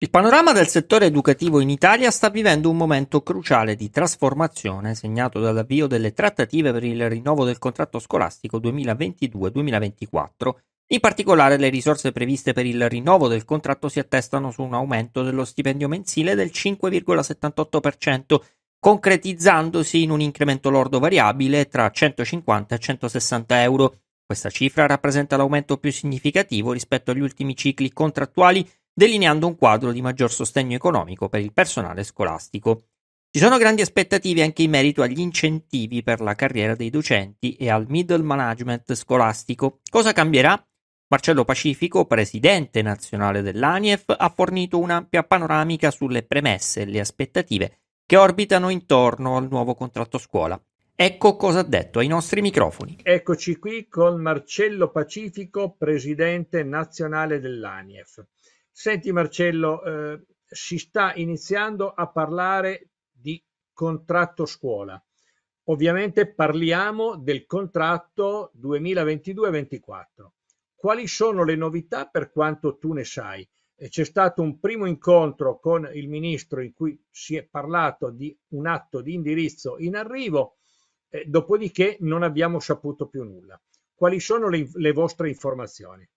Il panorama del settore educativo in Italia sta vivendo un momento cruciale di trasformazione segnato dall'avvio delle trattative per il rinnovo del contratto scolastico 2022-2024. In particolare le risorse previste per il rinnovo del contratto si attestano su un aumento dello stipendio mensile del 5,78%, concretizzandosi in un incremento lordo variabile tra 150 e 160 euro. Questa cifra rappresenta l'aumento più significativo rispetto agli ultimi cicli contrattuali delineando un quadro di maggior sostegno economico per il personale scolastico. Ci sono grandi aspettative anche in merito agli incentivi per la carriera dei docenti e al middle management scolastico. Cosa cambierà? Marcello Pacifico, presidente nazionale dell'ANIEF, ha fornito un'ampia panoramica sulle premesse e le aspettative che orbitano intorno al nuovo contratto scuola. Ecco cosa ha detto ai nostri microfoni. Eccoci qui con Marcello Pacifico, presidente nazionale dell'ANIEF. Senti Marcello, eh, si sta iniziando a parlare di contratto scuola. Ovviamente parliamo del contratto 2022-24. Quali sono le novità per quanto tu ne sai? C'è stato un primo incontro con il ministro in cui si è parlato di un atto di indirizzo in arrivo, eh, dopodiché non abbiamo saputo più nulla. Quali sono le, le vostre informazioni?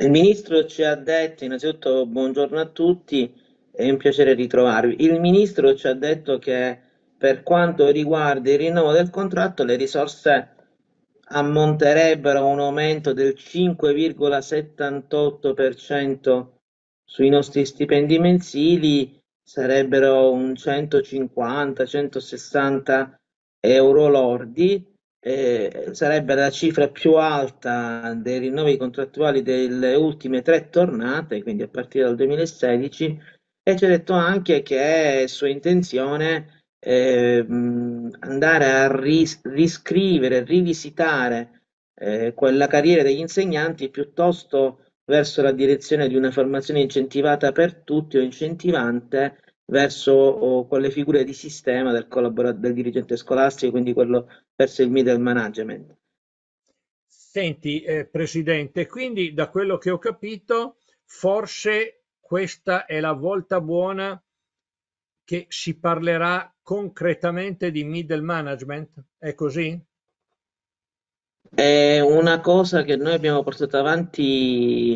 Il Ministro ci ha detto, innanzitutto buongiorno a tutti, è un piacere ritrovarvi. Il Ministro ci ha detto che per quanto riguarda il rinnovo del contratto le risorse ammonterebbero a un aumento del 5,78% sui nostri stipendi mensili, sarebbero un 150-160 euro lordi sarebbe la cifra più alta dei rinnovi contrattuali delle ultime tre tornate, quindi a partire dal 2016, e ci ha detto anche che è sua intenzione eh, andare a ris- riscrivere, rivisitare eh, quella carriera degli insegnanti piuttosto verso la direzione di una formazione incentivata per tutti o incentivante verso o, quelle figure di sistema del, collabora- del dirigente scolastico, quindi quello verso il middle management. Senti, eh, Presidente, quindi da quello che ho capito, forse questa è la volta buona che si parlerà concretamente di middle management? È così? È una cosa che noi abbiamo portato avanti,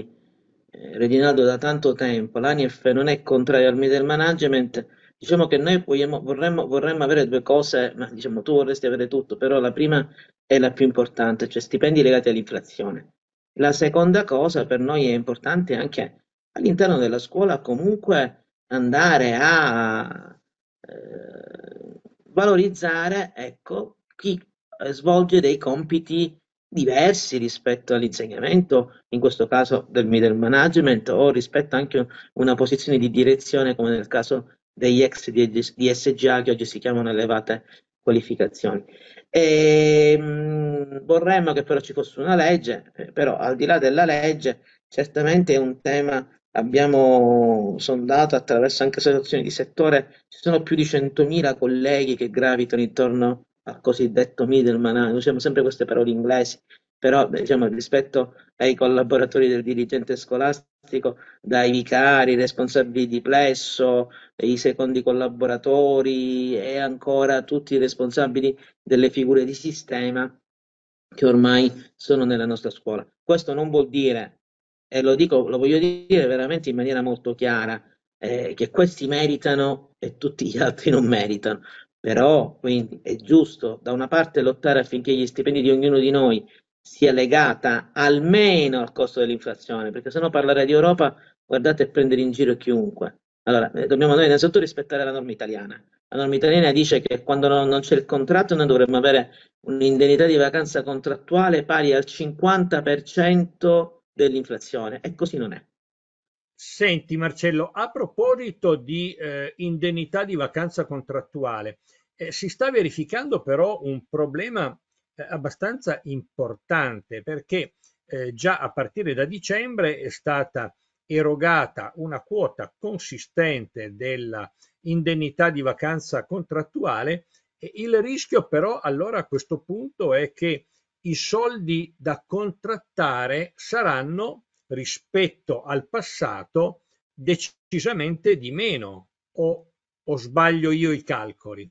eh, Reginaldo, da tanto tempo. L'ANIF non è contrario al middle management, diciamo che noi vogliamo, vorremmo, vorremmo, avere due cose, ma diciamo tu vorresti avere tutto, però la prima è la più importante, cioè stipendi legati all'inflazione. La seconda cosa per noi è importante anche all'interno della scuola comunque andare a eh, valorizzare ecco, chi eh, svolge dei compiti diversi rispetto all'insegnamento, in questo caso del middle management o rispetto anche a una posizione di direzione come nel caso degli ex DSGA che oggi si chiamano elevate qualificazioni. E, ehm, mh, vorremmo che però ci fosse una legge, eh, però al di là della legge certamente è un tema abbiamo sondato attraverso anche associazioni di settore, ci sono più di 100.000 colleghi che gravitano intorno al cosiddetto middleman, usiamo sempre queste parole inglesi, però diciamo, rispetto ai collaboratori del dirigente scolastico, dai vicari, i responsabili di plesso, i secondi collaboratori e ancora tutti i responsabili delle figure di sistema che ormai sono nella nostra scuola. Questo non vuol dire, e lo, dico, lo voglio dire veramente in maniera molto chiara, eh, che questi meritano e tutti gli altri non meritano. Però quindi, è giusto da una parte lottare affinché gli stipendi di ognuno di noi sia legata almeno al costo dell'inflazione, perché se no parlare di Europa, guardate, è prendere in giro chiunque. Allora, eh, dobbiamo noi innanzitutto rispettare la norma italiana. La norma italiana dice che quando non, non c'è il contratto noi dovremmo avere un'indennità di vacanza contrattuale pari al 50% dell'inflazione e così non è. Senti Marcello, a proposito di eh, indennità di vacanza contrattuale, eh, si sta verificando però un problema eh, abbastanza importante perché eh, già a partire da dicembre è stata erogata una quota consistente dell'indennità di vacanza contrattuale. Il rischio però allora a questo punto è che i soldi da contrattare saranno rispetto al passato decisamente di meno o, o sbaglio io i calcoli?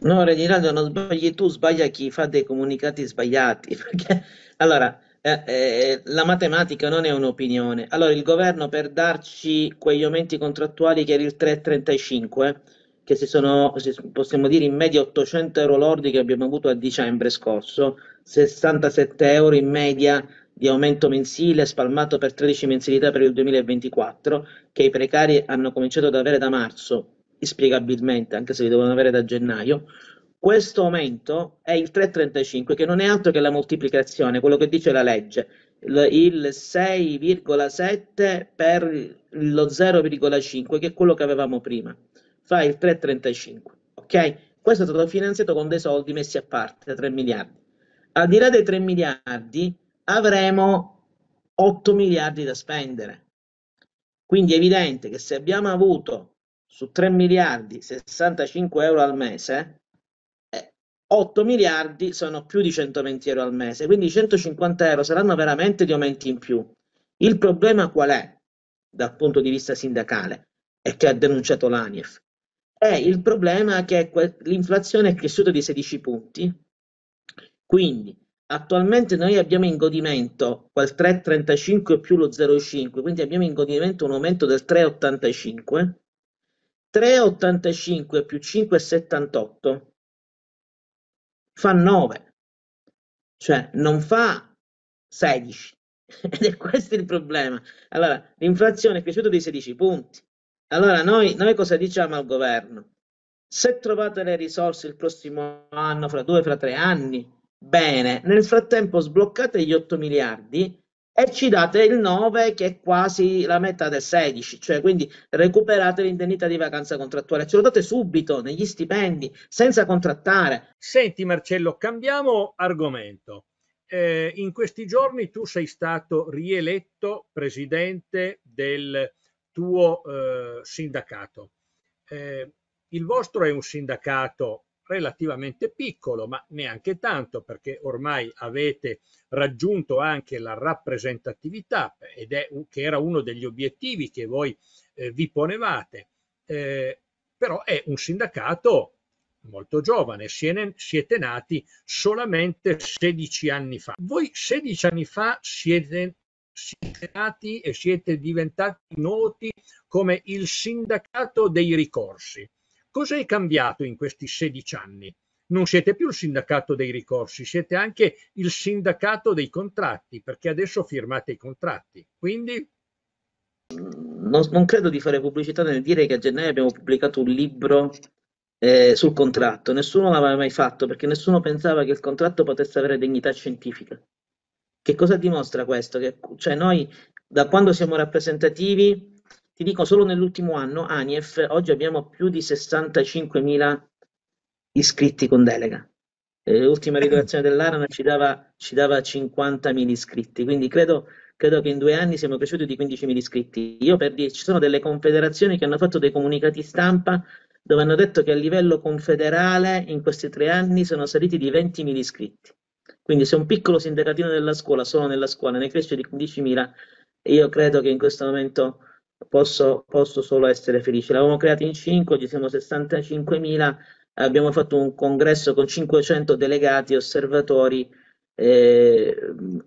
No, Reginaldo, non sbagli tu, sbaglia chi fa dei comunicati sbagliati. Perché, allora, eh, eh, la matematica non è un'opinione. Allora, il governo per darci quegli aumenti contrattuali che era il 3,35, che si sono, possiamo dire, in media 800 euro lordi che abbiamo avuto a dicembre scorso, 67 euro in media di aumento mensile spalmato per 13 mensilità per il 2024, che i precari hanno cominciato ad avere da marzo inspiegabilmente, anche se li dovevano avere da gennaio, questo aumento è il 3,35, che non è altro che la moltiplicazione, quello che dice la legge, il 6,7 per lo 0,5, che è quello che avevamo prima, fa il 3,35. Ok? Questo è stato finanziato con dei soldi messi a parte, 3 miliardi. Al di là dei 3 miliardi avremo 8 miliardi da spendere. Quindi è evidente che se abbiamo avuto su 3 miliardi 65 euro al mese, 8 eh, miliardi sono più di 120 euro al mese, quindi 150 euro saranno veramente di aumenti in più. Il problema qual è dal punto di vista sindacale e che ha denunciato l'ANIEF? È il problema che l'inflazione è cresciuta di 16 punti, quindi attualmente noi abbiamo in godimento quel 3,35 più lo 0,5, quindi abbiamo in godimento un aumento del 3,85 3,85 più 5,78 fa 9, cioè non fa 16. Ed è questo il problema. Allora, l'inflazione è cresciuta di 16 punti. Allora, noi, noi cosa diciamo al governo? Se trovate le risorse il prossimo anno, fra due, fra tre anni, bene. Nel frattempo sbloccate gli 8 miliardi ci date il 9 che è quasi la metà del 16, cioè quindi recuperate l'indennità di vacanza contrattuale, ce lo date subito negli stipendi, senza contrattare. Senti Marcello, cambiamo argomento. Eh, in questi giorni tu sei stato rieletto presidente del tuo eh, sindacato. Eh, il vostro è un sindacato relativamente piccolo, ma neanche tanto perché ormai avete raggiunto anche la rappresentatività ed è che era uno degli obiettivi che voi eh, vi ponevate. Eh, però è un sindacato molto giovane, siete nati solamente 16 anni fa. Voi 16 anni fa siete, siete nati e siete diventati noti come il sindacato dei ricorsi. Cos'è cambiato in questi 16 anni? Non siete più il sindacato dei ricorsi, siete anche il sindacato dei contratti, perché adesso firmate i contratti. Quindi... Non, non credo di fare pubblicità nel dire che a gennaio abbiamo pubblicato un libro eh, sul contratto. Nessuno l'aveva mai fatto perché nessuno pensava che il contratto potesse avere degnità scientifica. Che cosa dimostra questo? Che, cioè noi da quando siamo rappresentativi ti dico solo nell'ultimo anno, ANIEF, oggi abbiamo più di 65.000 iscritti con delega. l'ultima rilevazione dell'Arana ci dava, ci dava 50.000 iscritti, quindi credo credo che in due anni siamo cresciuti di 15.000 iscritti. Io per dire, ci sono delle confederazioni che hanno fatto dei comunicati stampa dove hanno detto che a livello confederale in questi tre anni sono saliti di 20.000 iscritti. Quindi se un piccolo sindacatino della scuola, solo nella scuola, ne cresce di 15.000, io credo che in questo momento posso, posso solo essere felice. L'avevamo creata in 5, ci siamo 65.000, abbiamo fatto un congresso con 500 delegati, osservatori, eh,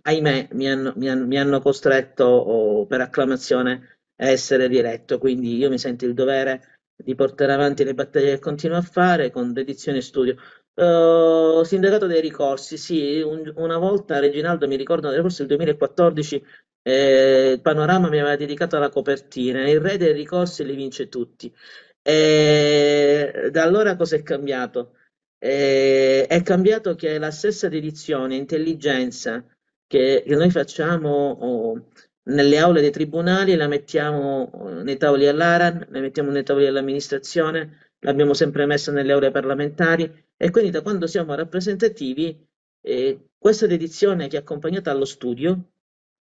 ahimè mi hanno, mi hanno, mi hanno costretto oh, per acclamazione a essere rieletto, quindi io mi sento il dovere di portare avanti le battaglie che continuo a fare con dedizione e studio. Uh, sindacato dei ricorsi, sì, un, una volta Reginaldo, mi ricordo, forse il 2014, eh, il Panorama mi aveva dedicato alla copertina, il re dei ricorsi li vince tutti. E da allora cosa è cambiato? E, è cambiato che la stessa dedizione, intelligenza che, che noi facciamo oh, nelle aule dei tribunali, la mettiamo nei tavoli all'ARAN, la mettiamo nei tavoli dell'amministrazione, l'abbiamo sempre messa nelle aule parlamentari, e quindi da quando siamo rappresentativi, eh, questa dedizione che è accompagnata allo studio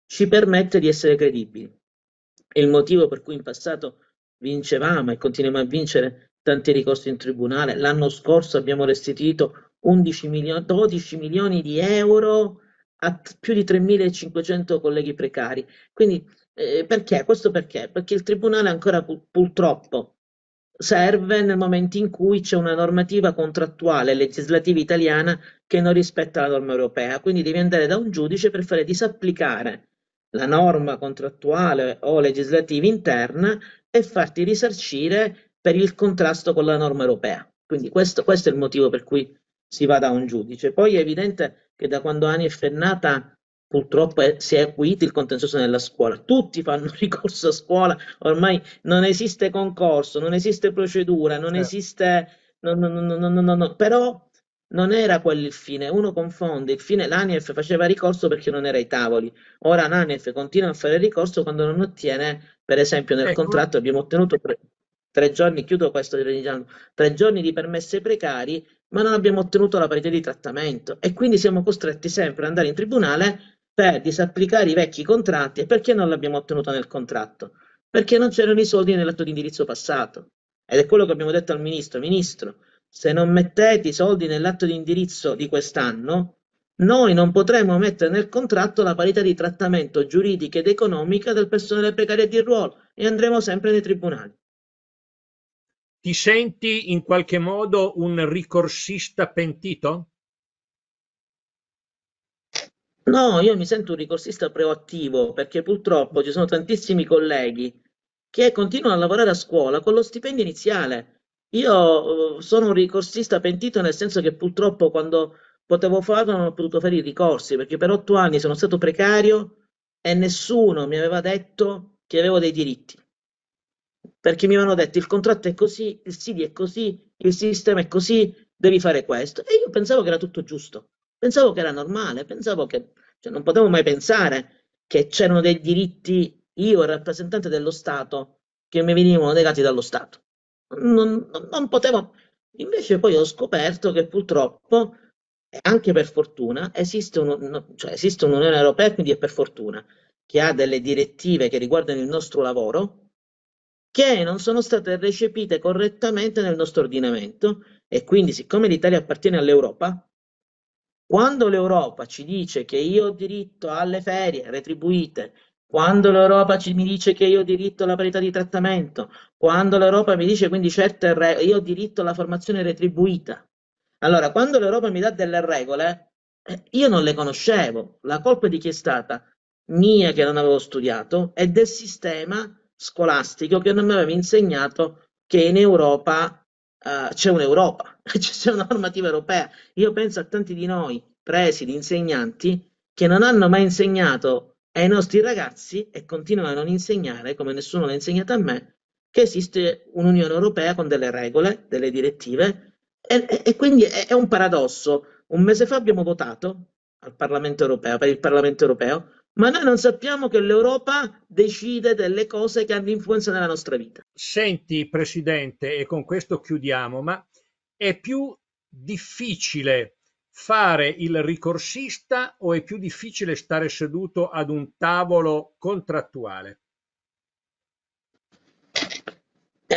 ci permette di essere credibili. il motivo per cui in passato vincevamo e continuiamo a vincere tanti ricorsi in tribunale. L'anno scorso abbiamo restituito 11 milioni, 12 milioni di euro a più di 3.500 colleghi precari. Quindi eh, perché? Questo perché? Perché il tribunale ancora purtroppo serve nel momento in cui c'è una normativa contrattuale legislativa italiana che non rispetta la norma europea, quindi devi andare da un giudice per fare disapplicare la norma contrattuale o legislativa interna e farti risarcire per il contrasto con la norma europea. Quindi questo, questo è il motivo per cui si va da un giudice. Poi è evidente che da quando Anief è nata purtroppo è, si è acuito il contenzioso nella scuola, tutti fanno ricorso a scuola, ormai non esiste concorso, non esiste procedura, non certo. esiste... No, no, no, no, Però non era quello il fine, uno confonde, il fine l'ANIEF faceva ricorso perché non era ai tavoli, ora l'ANIEF continua a fare ricorso quando non ottiene, per esempio nel ecco. contratto abbiamo ottenuto pre- tre giorni, chiudo questo, diciamo, tre giorni di permesse precari, ma non abbiamo ottenuto la parità di trattamento e quindi siamo costretti sempre ad andare in tribunale per disapplicare i vecchi contratti. E perché non l'abbiamo ottenuta nel contratto? Perché non c'erano i soldi nell'atto di indirizzo passato. Ed è quello che abbiamo detto al ministro. Ministro, se non mettete i soldi nell'atto di indirizzo di quest'anno, noi non potremo mettere nel contratto la parità di trattamento giuridica ed economica del personale precario di ruolo e andremo sempre nei tribunali. Ti senti in qualche modo un ricorsista pentito? No, io mi sento un ricorsista proattivo perché purtroppo ci sono tantissimi colleghi che continuano a lavorare a scuola con lo stipendio iniziale. Io eh, sono un ricorsista pentito nel senso che purtroppo quando potevo farlo non ho potuto fare i ricorsi perché per otto anni sono stato precario e nessuno mi aveva detto che avevo dei diritti. Perché mi avevano detto il contratto è così, il SIDI è così, il sistema è così, devi fare questo. E io pensavo che era tutto giusto, pensavo che era normale, pensavo che cioè, non potevo mai pensare che c'erano dei diritti, io rappresentante dello Stato, che mi venivano negati dallo Stato. Non, non, non potevo. Invece poi ho scoperto che purtroppo, eh, anche per fortuna, esiste, un, cioè, esiste un'Unione Europea, quindi è per fortuna, che ha delle direttive che riguardano il nostro lavoro, che non sono state recepite correttamente nel nostro ordinamento e quindi siccome l'Italia appartiene all'Europa, quando l'Europa ci dice che io ho diritto alle ferie retribuite, quando l'Europa ci, mi dice che io ho diritto alla parità di trattamento, quando l'Europa mi dice quindi certe regole, io ho diritto alla formazione retribuita. Allora, quando l'Europa mi dà delle regole, io non le conoscevo. La colpa di chi è stata? Mia che non avevo studiato e del sistema scolastico che non mi aveva insegnato che in Europa eh, c'è un'Europa, c'è una normativa europea. Io penso a tanti di noi, presidi, insegnanti, che non hanno mai insegnato ai nostri ragazzi e continuano a non insegnare, come nessuno l'ha insegnato a me, che esiste un'Unione Europea con delle regole, delle direttive, e, e, e quindi è, è un paradosso. Un mese fa abbiamo votato al Parlamento Europeo, per il Parlamento Europeo, ma noi non sappiamo che l'Europa decide delle cose che hanno influenza nella nostra vita. Senti, Presidente, e con questo chiudiamo, ma è più difficile fare il ricorsista o è più difficile stare seduto ad un tavolo contrattuale?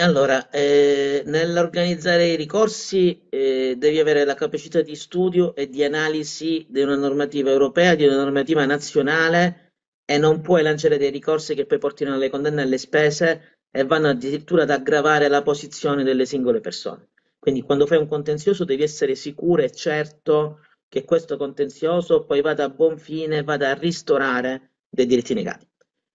allora, eh, nell'organizzare i ricorsi eh, devi avere la capacità di studio e di analisi di una normativa europea, di una normativa nazionale e non puoi lanciare dei ricorsi che poi portino alle condanne e alle spese e vanno addirittura ad aggravare la posizione delle singole persone. Quindi quando fai un contenzioso devi essere sicuro e certo che questo contenzioso poi vada a buon fine, vada a ristorare dei diritti negati.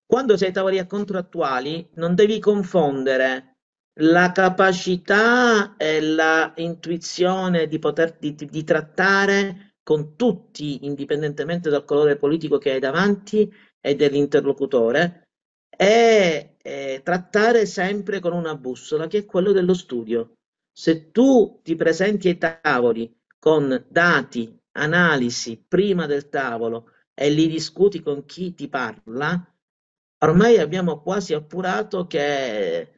Quando sei tavoli a contrattuali non devi confondere la capacità e l'intuizione di poter di, di trattare con tutti, indipendentemente dal colore politico che hai davanti e dell'interlocutore, e eh, trattare sempre con una bussola che è quello dello studio. Se tu ti presenti ai tavoli con dati, analisi prima del tavolo e li discuti con chi ti parla, ormai abbiamo quasi appurato che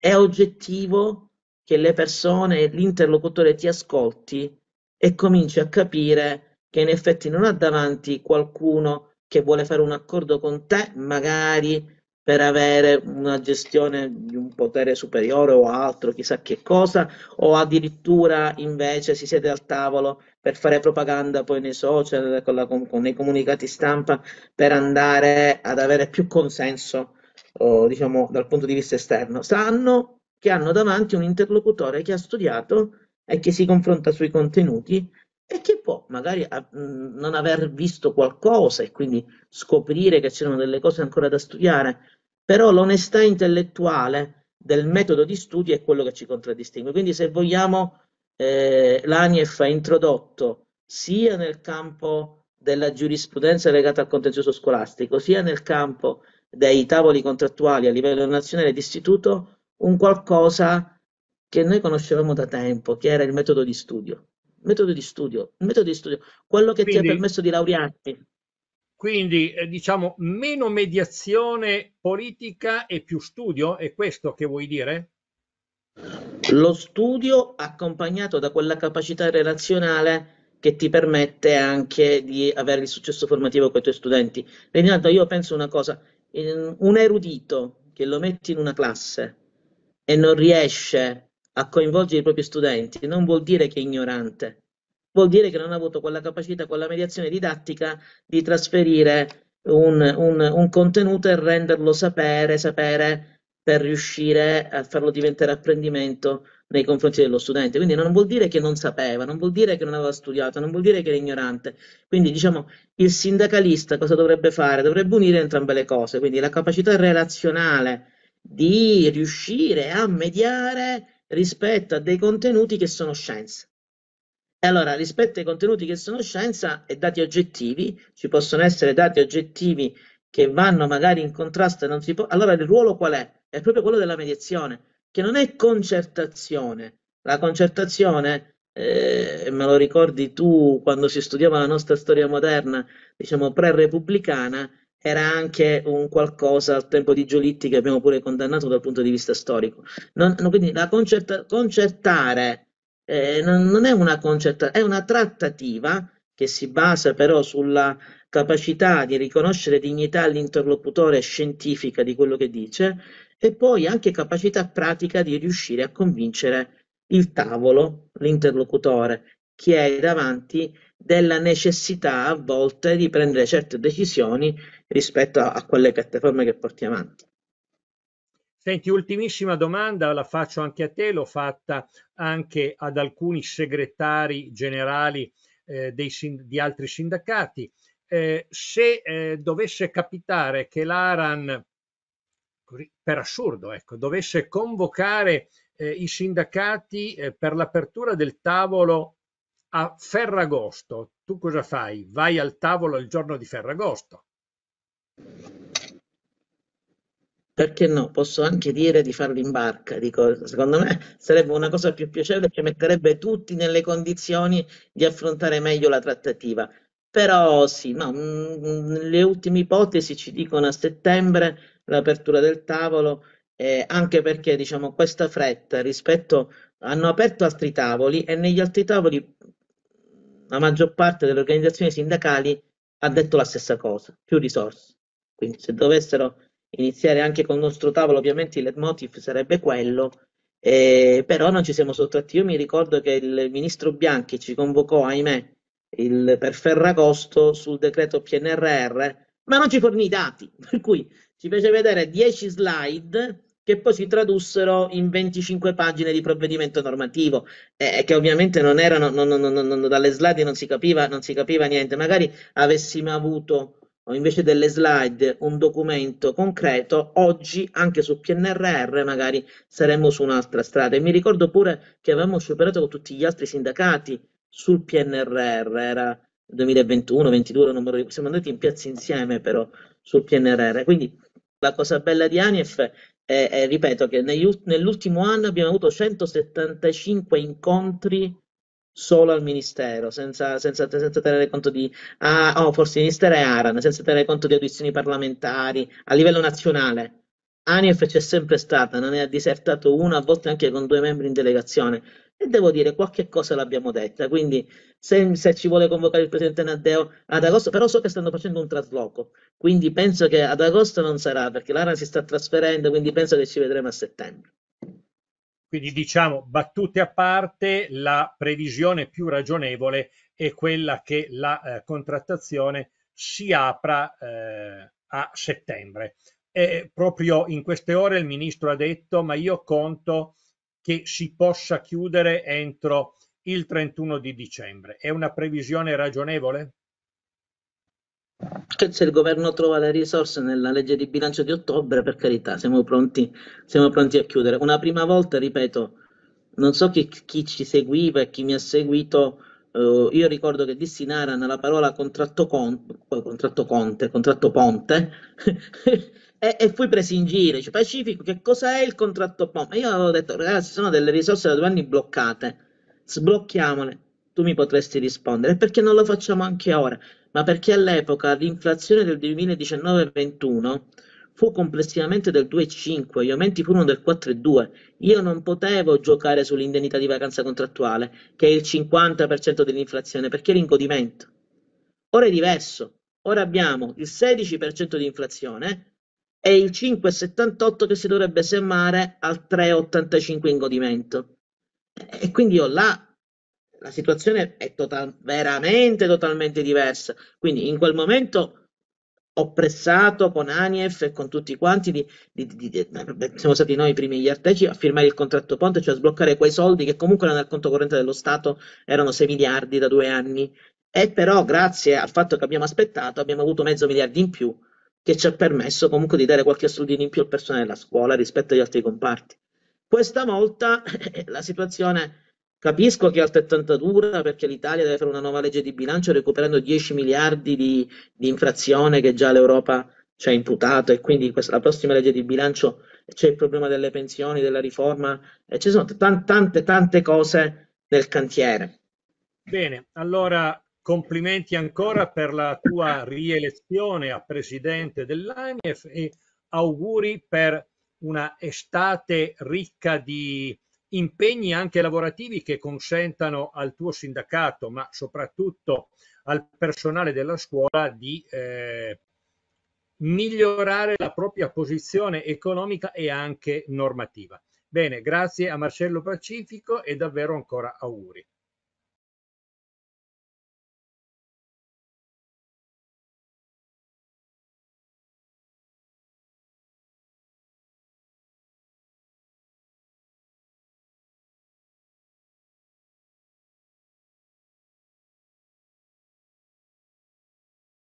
è oggettivo che le persone e l'interlocutore ti ascolti e cominci a capire che in effetti non ha davanti qualcuno che vuole fare un accordo con te, magari per avere una gestione di un potere superiore o altro, chissà che cosa, o addirittura invece si siede al tavolo per fare propaganda poi nei social, con, la, con, con i comunicati stampa, per andare ad avere più consenso diciamo, dal punto di vista esterno, sanno che hanno davanti un interlocutore che ha studiato e che si confronta sui contenuti e che può magari a, mh, non aver visto qualcosa e quindi scoprire che c'erano delle cose ancora da studiare, però l'onestà intellettuale del metodo di studio è quello che ci contraddistingue. Quindi se vogliamo, eh, l'ANIEF ha introdotto sia nel campo della giurisprudenza legata al contenzioso scolastico, sia nel campo dei tavoli contrattuali a livello nazionale di istituto un qualcosa che noi conoscevamo da tempo, che era il metodo di studio. Metodo di studio, metodo di studio, quello che ti ha permesso di laurearti. Quindi, eh, diciamo, meno mediazione politica e più studio, è questo che vuoi dire? Lo studio accompagnato da quella capacità relazionale che ti permette anche di avere il successo formativo con i tuoi studenti. Renato, io penso una cosa, un erudito che lo metti in una classe e non riesce a coinvolgere i propri studenti, non vuol dire che è ignorante, vuol dire che non ha avuto quella capacità, quella mediazione didattica di trasferire un, un, un contenuto e renderlo sapere, sapere per riuscire a farlo diventare apprendimento nei confronti dello studente. Quindi non vuol dire che non sapeva, non vuol dire che non aveva studiato, non vuol dire che era ignorante. Quindi diciamo il sindacalista cosa dovrebbe fare? Dovrebbe unire entrambe le cose, quindi la capacità relazionale di riuscire a mediare rispetto a dei contenuti che sono scienza. E allora, rispetto ai contenuti che sono scienza e dati oggettivi, ci possono essere dati oggettivi che vanno magari in contrasto e non si può. Allora il ruolo qual è? È proprio quello della mediazione che non è concertazione. La concertazione, eh, me lo ricordi tu quando si studiava la nostra storia moderna, diciamo pre-repubblicana, era anche un qualcosa al tempo di Giolitti che abbiamo pure condannato dal punto di vista storico. Non, no, quindi la concerta, concertare eh, non, non, è una concertazione, è una trattativa che si basa però sulla capacità di riconoscere dignità all'interlocutore scientifica di quello che dice e poi anche capacità pratica di riuscire a convincere il tavolo, l'interlocutore, chi è davanti, della necessità a volte di prendere certe decisioni rispetto a, quelle piattaforme che porti avanti. Senti, ultimissima domanda, la faccio anche a te, l'ho fatta anche ad alcuni segretari generali eh, dei, di altri sindacati. Eh, se eh, dovesse capitare che l'Aran per assurdo, ecco, dovesse convocare eh, i sindacati eh, per l'apertura del tavolo a Ferragosto, tu cosa fai? Vai al tavolo il giorno di Ferragosto. Perché no? Posso anche dire di farlo in barca. Dico, secondo me sarebbe una cosa più piacevole che metterebbe tutti nelle condizioni di affrontare meglio la trattativa. Però sì, no, mh, mm, le ultime ipotesi ci dicono a settembre l'apertura del tavolo, eh, anche perché diciamo, questa fretta rispetto hanno aperto altri tavoli e negli altri tavoli la maggior parte delle organizzazioni sindacali ha detto la stessa cosa, più risorse. Quindi se dovessero iniziare anche con il nostro tavolo, ovviamente il leitmotiv sarebbe quello, eh, però non ci siamo sottratti. Io mi ricordo che il ministro Bianchi ci convocò, ahimè, il, per Ferragosto sul decreto PNRR, ma non ci fornì i dati, per cui ci fece vedere 10 slide che poi si tradussero in 25 pagine di provvedimento normativo, eh, che ovviamente non erano, non, non, non, dalle slide non si, capiva, non si capiva niente, magari avessimo avuto invece delle slide un documento concreto, oggi anche su PNRR magari saremmo su un'altra strada. E mi ricordo pure che avevamo superato con tutti gli altri sindacati sul PNRR, era 2021, 2022, siamo andati in piazza insieme però sul PNRR, quindi la cosa bella di Anief è, è ripeto, che nell'ultimo anno abbiamo avuto 175 incontri solo al ministero, senza, senza, senza tenere conto di, ah, oh, forse ministero e ARAN, senza tenere conto di audizioni parlamentari a livello nazionale. Anief c'è sempre stata, non ne ha disertato uno, a volte anche con due membri in delegazione. E devo dire, qualche cosa l'abbiamo detta, quindi se, se, ci vuole convocare il presidente Naddeo ad agosto, però so che stanno facendo un trasloco, quindi penso che ad agosto non sarà, perché l'Ara si sta trasferendo, quindi penso che ci vedremo a settembre. Quindi diciamo, battute a parte, la previsione più ragionevole è quella che la eh, contrattazione si apra eh, a settembre. E proprio in queste ore il ministro ha detto, ma io conto che si possa chiudere entro il 31 di dicembre. È una previsione ragionevole? Cioè, se il governo trova le risorse nella legge di bilancio di ottobre, per carità, siamo pronti, siamo pronti a chiudere. Una prima volta, ripeto, non so chi, chi ci seguiva e chi mi ha seguito, eh, io ricordo che dissi in Aran la parola contratto, con, contratto Conte, contratto Ponte, e, e fui preso in giro, cioè, Pacifico, che cosa è il contratto POM? E io avevo detto, ragazzi, sono delle risorse da due anni bloccate, sblocchiamole, tu mi potresti rispondere, perché non lo facciamo anche ora? Ma perché all'epoca l'inflazione del 2019-21 fu complessivamente del 2,5, gli aumenti furono del 4,2. Io non potevo giocare sull'indennità di vacanza contrattuale, che è il 50% dell'inflazione, perché era in godimento. Ora è diverso. Ora abbiamo il 16% di inflazione, è il 5,78 che si dovrebbe sommare al 3,85 in godimento. E quindi io là la situazione è total, veramente totalmente diversa. Quindi in quel momento ho pressato con Anief e con tutti quanti, di, di, di, siamo stati noi i primi gli arteci a firmare il contratto ponte, cioè a sbloccare quei soldi che comunque erano nel conto corrente dello Stato, erano 6 miliardi da due anni. E però grazie al fatto che abbiamo aspettato abbiamo avuto mezzo miliardo in più che ci ha permesso comunque di dare qualche studino in più al personale della scuola rispetto agli altri comparti. Questa volta la situazione capisco che è altrettanto dura perché l'Italia deve fare una nuova legge di bilancio recuperando 10 miliardi di, di infrazione che già l'Europa ci ha imputato e quindi questa, la prossima legge di bilancio c'è il problema delle pensioni, della riforma, e ci sono tante, tante cose nel cantiere. Bene, allora complimenti ancora per la tua rielezione a presidente dell'ANIEF e auguri per una estate ricca di impegni anche lavorativi che consentano al tuo sindacato, ma soprattutto al personale della scuola di eh, migliorare la propria posizione economica e anche normativa. Bene, grazie a Marcello Pacifico e davvero ancora auguri.